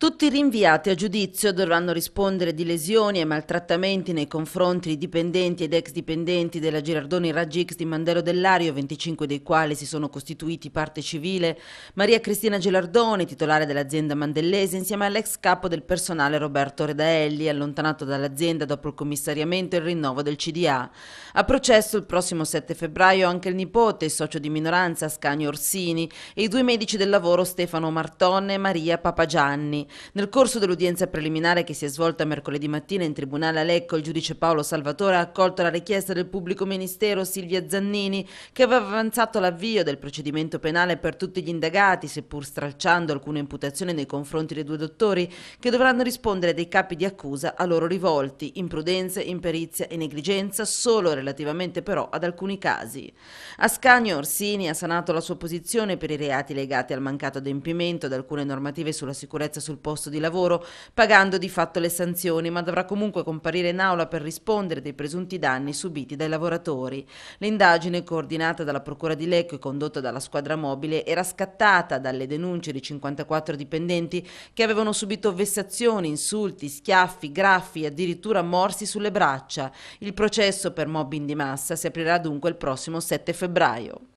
Tutti rinviati a giudizio dovranno rispondere di lesioni e maltrattamenti nei confronti di dipendenti ed ex dipendenti della Girardoni Raggi X di Mandello dell'Ario, 25 dei quali si sono costituiti parte civile, Maria Cristina Gelardoni, titolare dell'azienda mandellese, insieme all'ex capo del personale Roberto Redaelli, allontanato dall'azienda dopo il commissariamento e il rinnovo del CDA. A processo il prossimo 7 febbraio anche il nipote, il socio di minoranza Ascanio Orsini e i due medici del lavoro Stefano Martonne e Maria Papagianni. Nel corso dell'udienza preliminare che si è svolta mercoledì mattina in Tribunale a Lecco, il giudice Paolo Salvatore ha accolto la richiesta del pubblico ministero Silvia Zannini che aveva avanzato l'avvio del procedimento penale per tutti gli indagati, seppur stralciando alcune imputazioni nei confronti dei due dottori, che dovranno rispondere dei capi di accusa a loro rivolti, imprudenza, imperizia e negligenza, solo relativamente però ad alcuni casi. Ascanio Orsini ha sanato la sua posizione per i reati legati al mancato adempimento ad alcune normative sulla sicurezza sul sul posto di lavoro, pagando di fatto le sanzioni, ma dovrà comunque comparire in aula per rispondere dei presunti danni subiti dai lavoratori. L'indagine, coordinata dalla Procura di Lecco e condotta dalla squadra mobile, era scattata dalle denunce di 54 dipendenti che avevano subito vessazioni, insulti, schiaffi, graffi e addirittura morsi sulle braccia. Il processo per mobbing di massa si aprirà dunque il prossimo 7 febbraio.